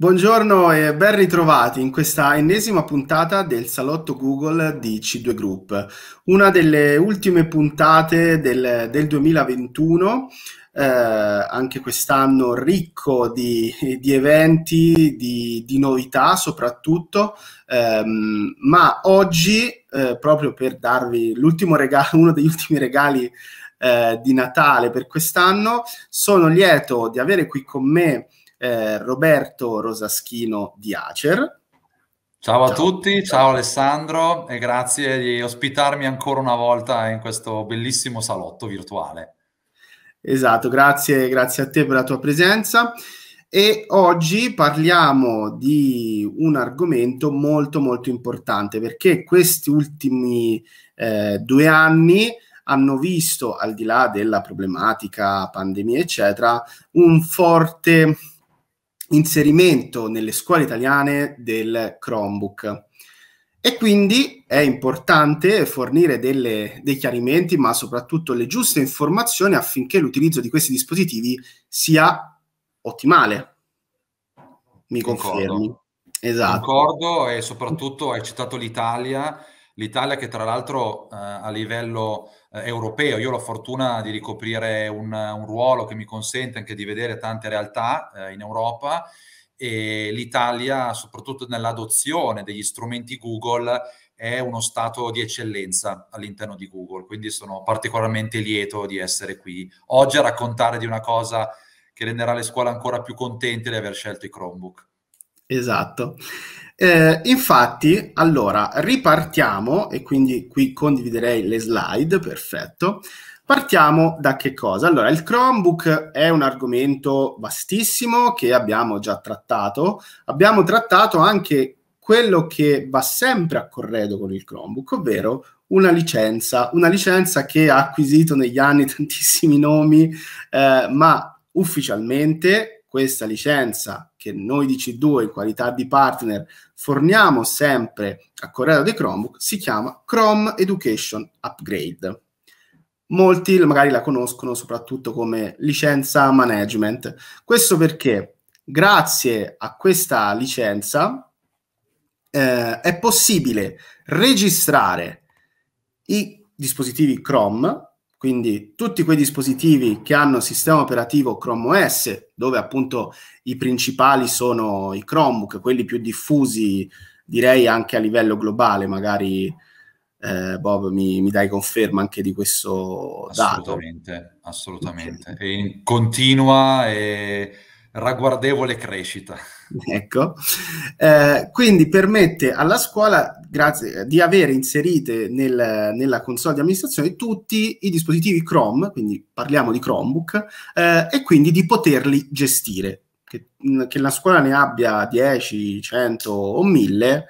Buongiorno e ben ritrovati in questa ennesima puntata del salotto Google di C2 Group, una delle ultime puntate del, del 2021, eh, anche quest'anno ricco di, di eventi, di, di, novità soprattutto, ehm, ma oggi eh, proprio per darvi regalo, uno degli ultimi regali eh, di Natale per quest'anno, sono lieto di avere qui con me eh, Roberto Rosaschino di Acer. Ciao a ciao. tutti, ciao Alessandro e grazie di ospitarmi ancora una volta in questo bellissimo salotto virtuale. Esatto, grazie, grazie a te per la tua presenza e oggi parliamo di un argomento molto molto importante perché questi ultimi eh, due anni hanno visto, al di là della problematica pandemia eccetera, un forte inserimento nelle scuole italiane del Chromebook. E quindi è importante fornire delle, dei chiarimenti, ma soprattutto le giuste informazioni affinché l'utilizzo di questi dispositivi sia ottimale. Mi confermi. Concordo. Esatto. Concordo e soprattutto hai citato l'Italia l'Italia che tra l'altro eh, a livello eh, europeo, io ho la fortuna di ricoprire un, un, ruolo che mi consente anche di vedere tante realtà eh, in Europa e l'Italia soprattutto nell'adozione degli strumenti Google è uno stato di eccellenza all'interno di Google, quindi sono particolarmente lieto di essere qui oggi a raccontare di una cosa che renderà le scuole ancora più contente di aver scelto i Chromebook. Esatto. Eh, infatti, allora, ripartiamo e quindi qui condividerei le slide, perfetto. Partiamo da che cosa? Allora, il Chromebook è un argomento vastissimo che abbiamo già trattato. Abbiamo trattato anche quello che va sempre a corredo con il Chromebook, ovvero una licenza, una licenza che ha acquisito negli anni tantissimi nomi, eh, ma ufficialmente questa licenza che noi di C2 in qualità di partner forniamo sempre a Corrado dei Chromebook si chiama Chrome Education Upgrade. Molti magari la conoscono soprattutto come licenza management. Questo perché grazie a questa licenza eh, è possibile registrare i dispositivi Chrome quindi tutti quei dispositivi che hanno sistema operativo Chrome OS, dove appunto i principali sono i Chromebook, quelli più diffusi direi anche a livello globale, magari eh, Bob mi, mi, dai conferma anche di questo assolutamente, dato. Assolutamente, assolutamente. Okay. E continua e ragguardevole crescita. Ecco, eh, quindi permette alla scuola grazie, di avere inserite nel, nella console di amministrazione tutti i dispositivi Chrome, quindi parliamo di Chromebook, eh, e quindi di poterli gestire. Che, mm, che la scuola ne abbia 10, 100 o 1000,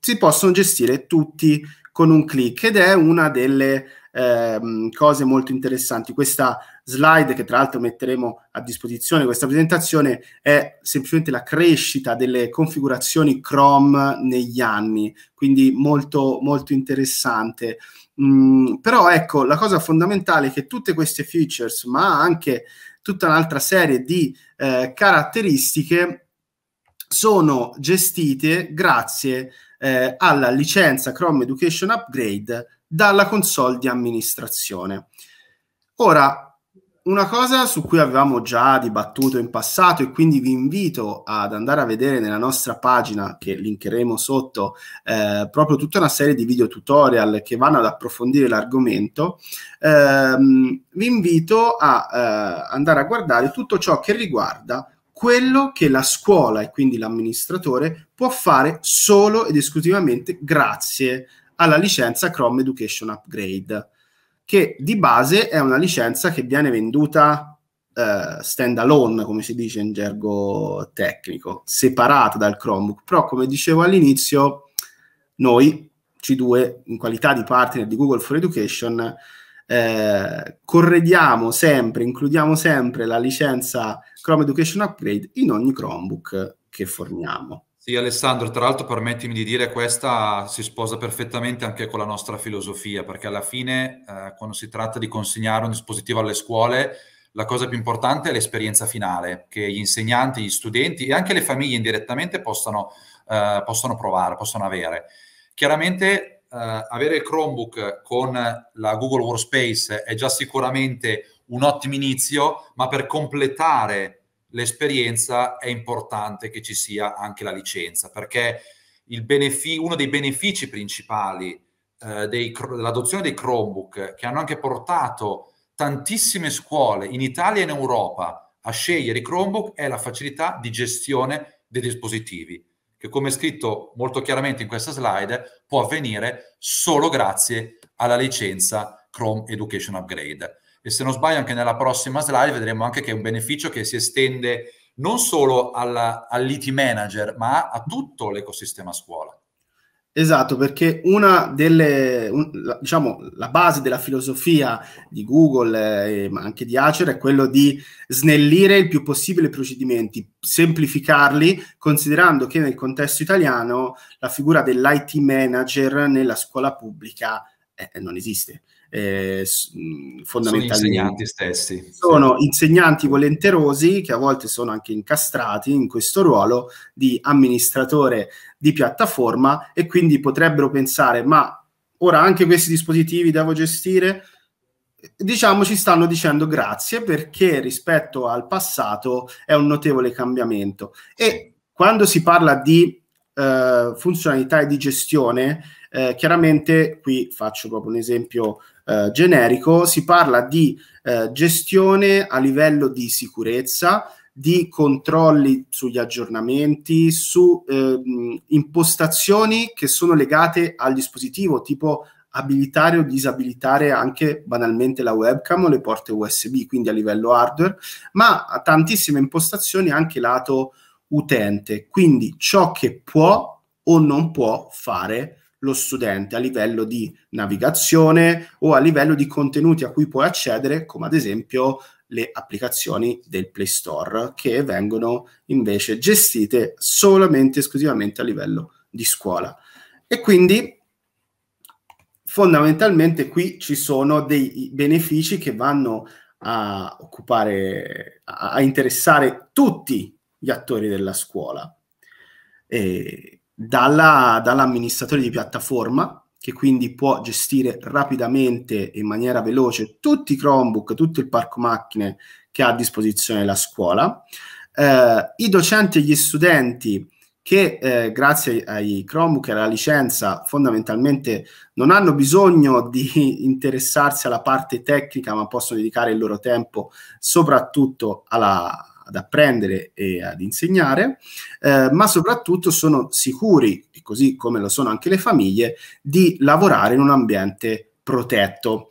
si possono gestire tutti con un clic ed è una delle Ehm, cose molto interessanti. Questa slide, che tra l'altro metteremo a disposizione, questa presentazione è semplicemente la crescita delle configurazioni Chrome negli anni, quindi molto, molto interessante. Mm, però ecco, la cosa fondamentale è che tutte queste features, ma anche tutta un'altra serie di eh, caratteristiche, sono gestite grazie eh, alla licenza Chrome Education Upgrade dalla console di amministrazione. Ora, una cosa su cui avevamo già dibattuto in passato e quindi vi invito ad andare a vedere nella nostra pagina che linkeremo sotto eh, proprio tutta una serie di video tutorial che vanno ad approfondire l'argomento, ehm, vi invito a eh, andare a guardare tutto ciò che riguarda quello che la scuola e quindi l'amministratore può fare solo ed esclusivamente grazie alla licenza Chrome Education Upgrade, che di base è una licenza che viene venduta eh, stand alone, come si dice in gergo tecnico, separata dal Chromebook. Però, come dicevo all'inizio, noi, C2, in qualità di partner di Google for Education, eh, corrediamo sempre, includiamo sempre la licenza Chrome Education Upgrade in ogni Chromebook che forniamo. Sì, Alessandro, tra l'altro permettimi di dire questa si sposa perfettamente anche con la nostra filosofia, perché alla fine eh, quando si tratta di consegnare un dispositivo alle scuole, la cosa più importante è l'esperienza finale, che gli insegnanti, gli studenti e anche le famiglie indirettamente possano, eh, possano provare, possano avere. Chiaramente eh, avere Chromebook con la Google Workspace è già sicuramente un ottimo inizio, ma per completare l'esperienza è importante che ci sia anche la licenza, perché benefi- uno dei benefici principali eh, dei, dell'adozione dei Chromebook, che hanno anche portato tantissime scuole in Italia e in Europa a scegliere i Chromebook, è la facilità di gestione dei dispositivi che come è scritto molto chiaramente in questa slide può avvenire solo grazie alla licenza Chrome Education Upgrade. E se non sbaglio anche nella prossima slide vedremo anche che è un beneficio che si estende non solo all'IT manager ma a tutto l'ecosistema scuola. Esatto, perché una delle, un, la, diciamo, la base della filosofia di Google eh, ma anche di Acer è quello di snellire il più possibile i procedimenti, semplificarli, considerando che nel contesto italiano la figura dell'IT manager nella scuola pubblica eh, non esiste eh, fondamentali. Sono insegnanti stessi. Sono insegnanti volenterosi che a volte sono anche incastrati in questo ruolo di amministratore di piattaforma e quindi potrebbero pensare ma ora anche questi dispositivi devo gestire? diciamo ci stanno dicendo grazie perché rispetto al passato è un notevole cambiamento e quando si parla di eh, funzionalità e di gestione eh, chiaramente qui faccio proprio un esempio eh, generico, si parla di eh, gestione a livello di sicurezza, di controlli sugli aggiornamenti, su eh, impostazioni che sono legate al dispositivo, tipo abilitare o disabilitare anche banalmente la webcam o le porte USB, quindi a livello hardware, ma ha tantissime impostazioni anche lato utente, quindi ciò che può o non può fare lo studente a livello di navigazione o a livello di contenuti a cui puoi accedere, come ad esempio le applicazioni del Play Store, che vengono invece gestite solamente esclusivamente a livello di scuola. E quindi fondamentalmente qui ci sono dei benefici che vanno a occupare, a, interessare tutti gli attori della scuola. E dalla, dall'amministratore di piattaforma che quindi può gestire rapidamente e in maniera veloce tutti i Chromebook, tutto il parco macchine che ha a disposizione la scuola, eh, i docenti e gli studenti che eh, grazie ai Chromebook e alla licenza fondamentalmente non hanno bisogno di interessarsi alla parte tecnica ma possono dedicare il loro tempo soprattutto alla, ad apprendere e ad insegnare, eh, ma soprattutto sono sicuri, e così come lo sono anche le famiglie, di lavorare in un ambiente protetto.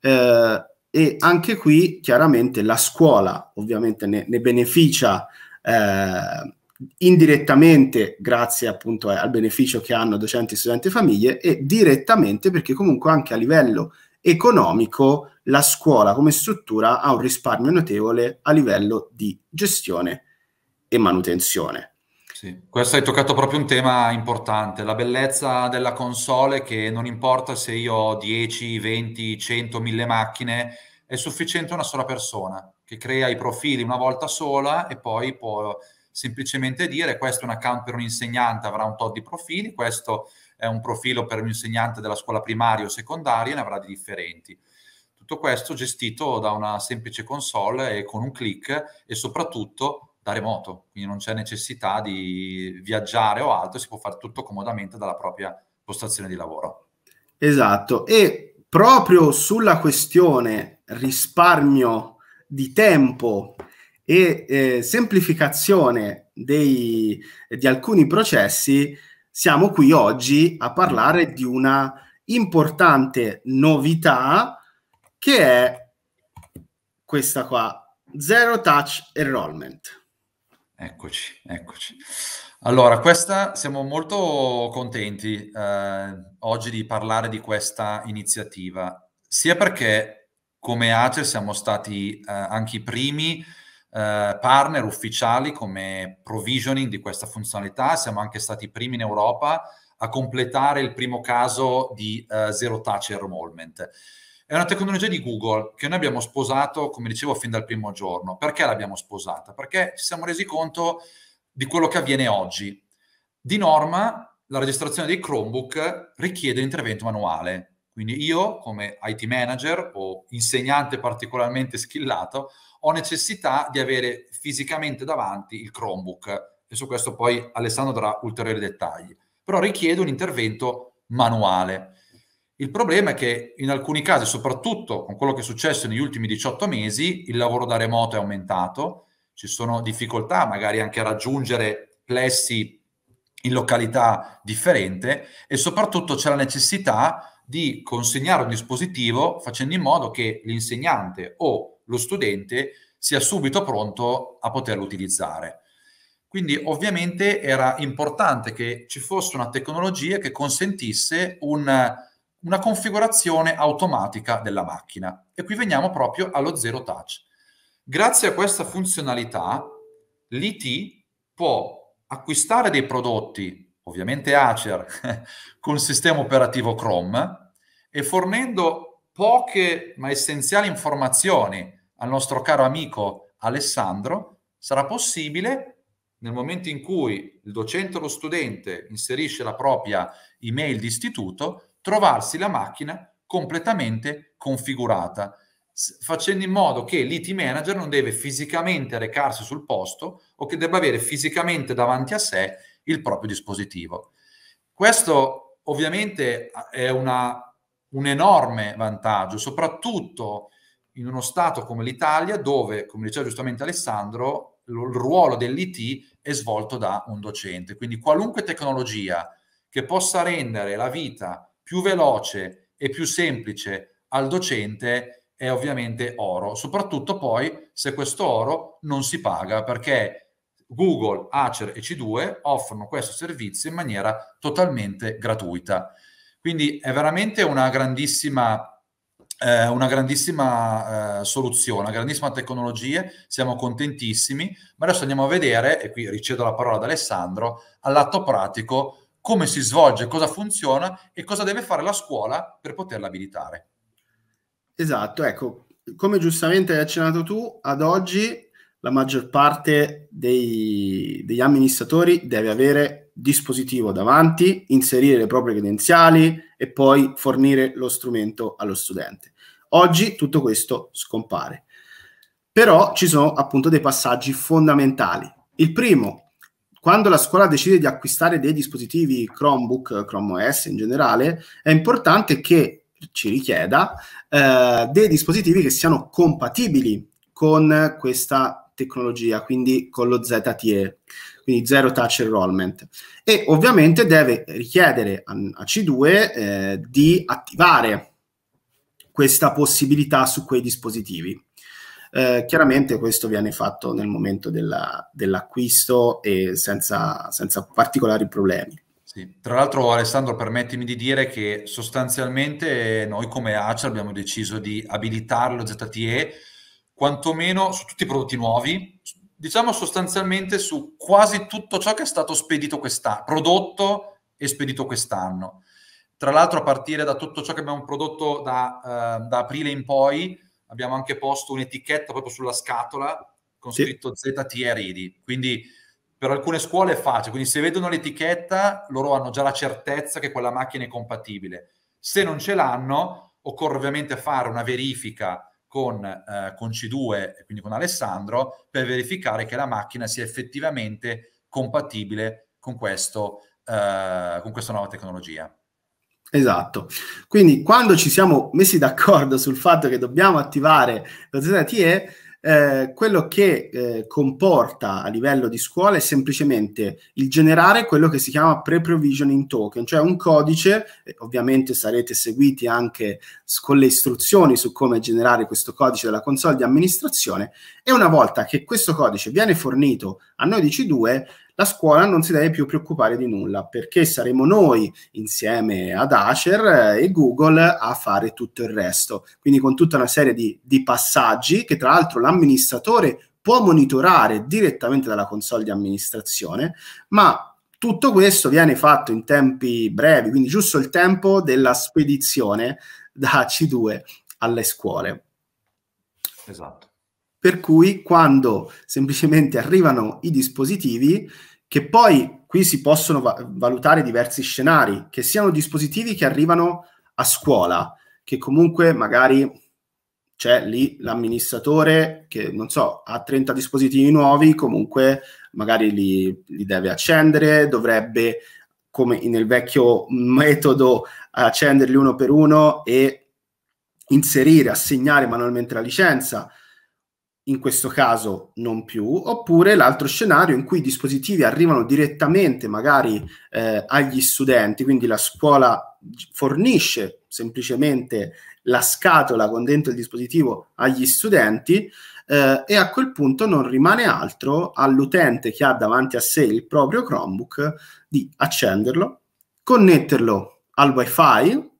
Eh, e anche qui chiaramente la scuola ovviamente ne, ne beneficia eh, indirettamente grazie appunto al beneficio che hanno docenti, studenti e famiglie e direttamente perché comunque anche a livello economico la scuola come struttura ha un risparmio notevole a livello di gestione e manutenzione. Sì, questo hai toccato proprio un tema importante, la bellezza della console che non importa se io ho 10, 20, 100, 1000 macchine, è sufficiente una sola persona che crea i profili una volta sola e poi può semplicemente dire questo è un account per un insegnante, avrà un tot di profili, questo eh, un profilo per un insegnante della scuola primaria o secondaria, ne avrà di differenti. Tutto questo gestito da una semplice console e con un click e soprattutto da remoto, quindi non c'è necessità di viaggiare o altro, si può fare tutto comodamente dalla propria postazione di lavoro. Esatto, e proprio sulla questione risparmio di tempo e eh, semplificazione dei, di alcuni processi, siamo qui oggi a parlare di una importante novità che è questa qua, Zero Touch Enrollment. Eccoci, eccoci. Allora, questa siamo molto contenti eh, oggi di parlare di questa iniziativa, sia perché come ACE siamo stati eh, anche i primi eh, partner ufficiali come provisioning di questa funzionalità. Siamo anche stati i primi in Europa a completare il primo caso di eh, zero touch enrollment. È una tecnologia di Google che noi abbiamo sposato, come dicevo, fin dal primo giorno. Perché l'abbiamo sposata? Perché ci siamo resi conto di quello che avviene oggi. Di norma, la registrazione dei Chromebook richiede intervento manuale. Quindi io, come IT manager o insegnante particolarmente skillato, ho necessità di avere fisicamente davanti il Chromebook e su questo poi Alessandro darà ulteriori dettagli, però richiede un intervento manuale. Il problema è che in alcuni casi, soprattutto con quello che è successo negli ultimi 18 mesi, il lavoro da remoto è aumentato, ci sono difficoltà magari anche a raggiungere plessi in località differente e soprattutto c'è la necessità di consegnare un dispositivo facendo in modo che l'insegnante o lo studente sia subito pronto a poterlo utilizzare. Quindi ovviamente era importante che ci fosse una tecnologia che consentisse un, una configurazione automatica della macchina. E qui veniamo proprio allo zero touch. Grazie a questa funzionalità, l'IT può acquistare dei prodotti, ovviamente Acer, con sistema operativo Chrome e fornendo poche ma essenziali informazioni al nostro caro amico Alessandro, sarà possibile nel momento in cui il docente o lo studente inserisce la propria email di istituto, trovarsi la macchina completamente configurata, facendo in modo che l'IT manager non deve fisicamente recarsi sul posto o che debba avere fisicamente davanti a sé il proprio dispositivo. Questo ovviamente è una, un enorme vantaggio, soprattutto in uno Stato come l'Italia dove, come diceva giustamente Alessandro, il ruolo dell'IT è svolto da un docente. Quindi qualunque tecnologia che possa rendere la vita più veloce e più semplice al docente è ovviamente oro, soprattutto poi se questo oro non si paga perché Google, Acer e C2 offrono questo servizio in maniera totalmente gratuita. Quindi è veramente una grandissima eh, una grandissima eh, soluzione, una grandissima tecnologia, siamo contentissimi, ma adesso andiamo a vedere, e qui ricevo la parola ad Alessandro, all'atto pratico come si svolge, cosa funziona e cosa deve fare la scuola per poterla abilitare. Esatto, ecco, come giustamente hai accennato tu, ad oggi la maggior parte dei, degli amministratori deve avere dispositivo davanti, inserire le proprie credenziali e poi fornire lo strumento allo studente. Oggi tutto questo scompare. Però ci sono appunto dei passaggi fondamentali. Il primo, quando la scuola decide di acquistare dei dispositivi Chromebook, Chrome OS in generale, è importante che ci richieda eh, dei dispositivi che siano compatibili con questa tecnologia, quindi con lo ZTE quindi zero touch enrollment. E ovviamente deve richiedere a, a C2 eh, di attivare questa possibilità su quei dispositivi. Eh, chiaramente questo viene fatto nel momento dell'acquisto e senza, senza particolari problemi. Sì. Tra l'altro Alessandro permettimi di dire che sostanzialmente noi come Acer abbiamo deciso di abilitare lo ZTE quantomeno su tutti i prodotti nuovi, diciamo sostanzialmente su quasi tutto ciò che è stato spedito quest'anno, prodotto e spedito quest'anno. Tra l'altro a partire da tutto ciò che abbiamo prodotto da, eh, da aprile in poi, abbiamo anche posto un'etichetta proprio sulla scatola con sì. scritto ZTRID. Quindi per alcune scuole è facile, quindi se vedono l'etichetta loro hanno già la certezza che quella macchina è compatibile. Se non ce l'hanno, occorre ovviamente fare una verifica con, eh, con C2, quindi con Alessandro, per verificare che la macchina sia effettivamente compatibile con, questo, eh, con questa nuova tecnologia. Esatto, quindi quando ci siamo messi d'accordo sul fatto che dobbiamo attivare lo TE, eh, quello che eh, comporta a livello di scuola è semplicemente il generare quello che si chiama pre-provisioning token, cioè un codice, eh, ovviamente sarete seguiti anche con le istruzioni su come generare questo codice dalla console di amministrazione e una volta che questo codice viene fornito a noi di C2, la scuola non si deve più preoccupare di nulla perché saremo noi insieme ad Acer eh, e Google a fare tutto il resto. Quindi con tutta una serie di, di passaggi che tra l'altro l'amministratore può monitorare direttamente dalla console di amministrazione, ma tutto questo viene fatto in tempi brevi, quindi giusto il tempo della spedizione da C2 alle scuole. Esatto per cui quando semplicemente arrivano i dispositivi, che poi qui si possono va- valutare diversi scenari, che siano dispositivi che arrivano a scuola, che comunque magari c'è lì l'amministratore che, non so, ha 30 dispositivi nuovi, comunque magari li, li deve accendere, dovrebbe, come nel vecchio metodo, accenderli uno per uno e inserire, assegnare manualmente la licenza in questo caso non più, oppure l'altro scenario in cui i dispositivi arrivano direttamente magari eh, agli studenti, quindi la scuola fornisce semplicemente la scatola con dentro il dispositivo agli studenti eh, e a quel punto non rimane altro all'utente che ha davanti a sé il proprio Chromebook di accenderlo, connetterlo al wifi.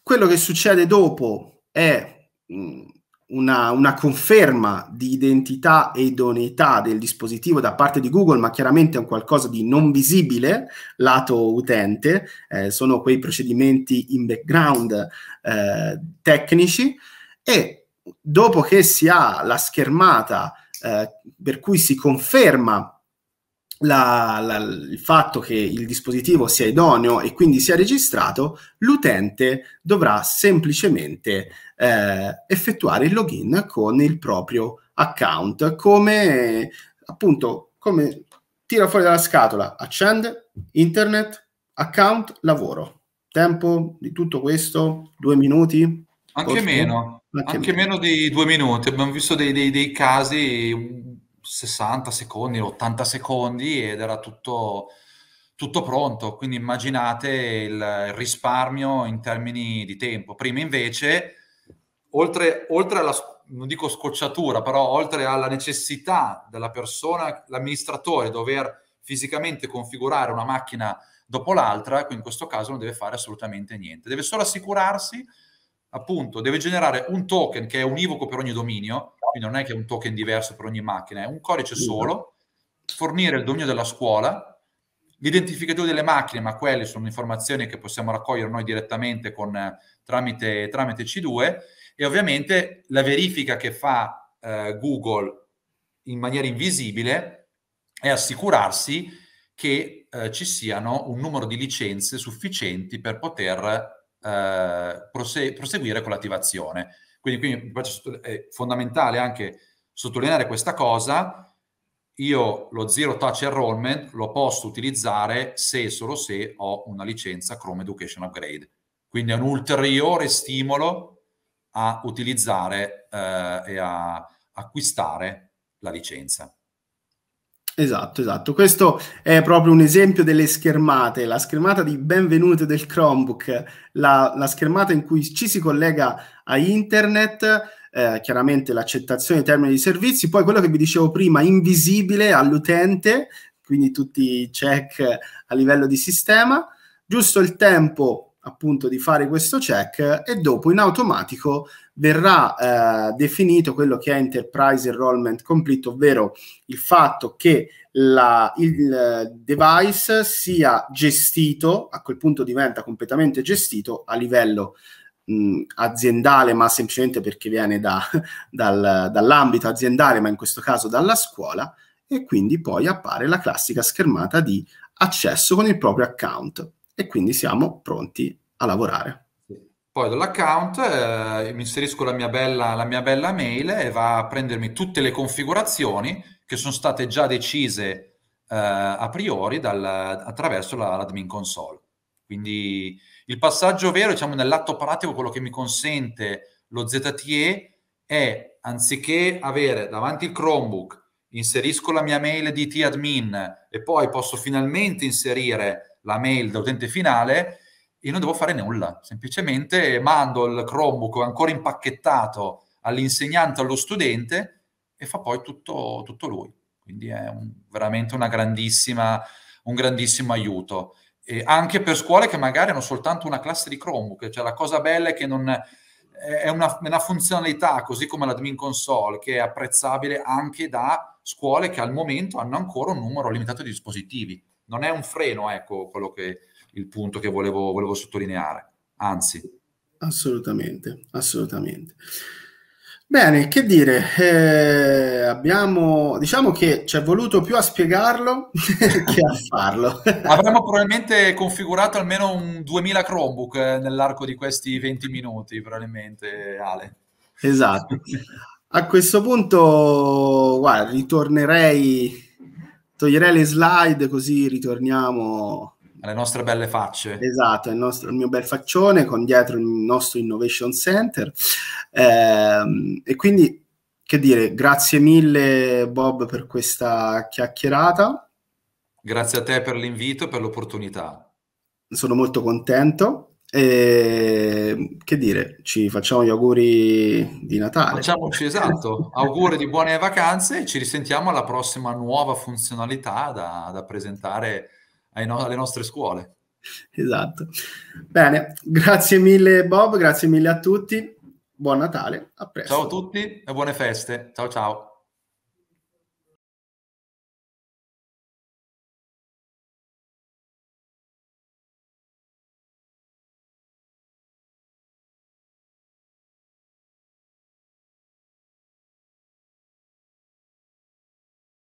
Quello che succede dopo è mh, mm, una, una, conferma di identità e idoneità del dispositivo da parte di Google, ma chiaramente è un qualcosa di non visibile lato utente, eh, sono quei procedimenti in background eh, tecnici e dopo che si ha la schermata eh, per cui si conferma la, la, il fatto che il dispositivo sia idoneo e quindi sia registrato, l'utente dovrà semplicemente eh, effettuare il login con il proprio account, come appunto come tira fuori dalla scatola, accende internet, account, lavoro. Tempo di tutto questo? Due minuti? Anche Forse? meno, anche, anche meno. meno. di due minuti. Abbiamo visto dei, dei, dei casi 60 mm, secondi, 80 secondi ed era tutto tutto pronto, quindi immaginate il risparmio in termini di tempo. Prima invece oltre, oltre alla, non dico scocciatura, però oltre alla necessità della persona, l'amministratore, dover fisicamente configurare una macchina dopo l'altra, in questo caso non deve fare assolutamente niente. Deve solo assicurarsi, appunto, deve generare un token che è univoco per ogni dominio, quindi non è che è un token diverso per ogni macchina, è un codice solo, fornire il dominio della scuola, l'identificatore delle macchine, ma quelle sono informazioni che possiamo raccogliere noi direttamente con, tramite, tramite C2, e ovviamente la verifica che fa eh, Google in maniera invisibile è assicurarsi che eh, ci siano un numero di licenze sufficienti per poter eh, prose proseguire con l'attivazione. Quindi, quindi è fondamentale anche sottolineare questa cosa, io lo zero touch enrollment lo posso utilizzare se e solo se ho una licenza Chrome Education Upgrade. Quindi è un ulteriore stimolo a utilizzare eh, e a acquistare la licenza. Esatto, esatto. Questo è proprio un esempio delle schermate, la schermata di benvenuto del Chromebook, la, la schermata in cui ci si collega a internet, eh, chiaramente l'accettazione dei termini di servizi, poi quello che vi dicevo prima, invisibile all'utente, quindi tutti i check a livello di sistema, giusto il tempo appunto di fare questo check e dopo in automatico verrà eh, definito quello che è Enterprise Enrollment Complete, ovvero il fatto che la, il device sia gestito, a quel punto diventa completamente gestito a livello mh, mm, aziendale, ma semplicemente perché viene da, dal, dall'ambito aziendale, ma in questo caso dalla scuola, e quindi poi appare la classica schermata di accesso con il proprio account e quindi siamo pronti a lavorare. Poi dall'account eh, mi inserisco la mia, bella, la mia bella mail e va a prendermi tutte le configurazioni che sono state già decise eh, a priori dal, attraverso la, l'admin console. Quindi il passaggio vero, diciamo, nell'atto pratico, quello che mi consente lo ZTE è anziché avere davanti il Chromebook, inserisco la mia mail di T admin e poi posso finalmente inserire la mail dell'utente finale, e non devo fare nulla, semplicemente mando il Chromebook ancora impacchettato all'insegnante, allo studente e fa poi tutto, tutto lui. Quindi è un, veramente un grandissimo aiuto. E anche per scuole che magari hanno soltanto una classe di Chromebook, cioè la cosa bella è che non, è una, una funzionalità, così come l'admin console, che è apprezzabile anche da scuole che al momento hanno ancora un numero limitato di dispositivi non è un freno, ecco, quello che il punto che volevo, volevo sottolineare, anzi. Assolutamente, assolutamente. Bene, che dire, eh, abbiamo, diciamo che ci è voluto più a spiegarlo che a farlo. Avremmo probabilmente configurato almeno un 2000 Chromebook eh, nell'arco di questi 20 minuti, probabilmente, Ale. Esatto. A questo punto, guarda, ritornerei toglierei le slide così ritorniamo alle nostre belle facce. Esatto, il, nostro, il, mio bel faccione con dietro il nostro Innovation Center. Eh, e quindi, che dire, grazie mille Bob per questa chiacchierata. Grazie a te per l'invito e per l'opportunità. Sono molto contento. E, ehm, che dire, ci facciamo gli auguri di Natale. Facciamoci esatto, auguri di buone vacanze e ci risentiamo alla prossima nuova funzionalità da, da presentare no- alle nostre scuole. Esatto. Bene, grazie mille Bob, grazie mille a tutti. Buon Natale, a presto. Ciao a tutti e buone feste. Ciao ciao.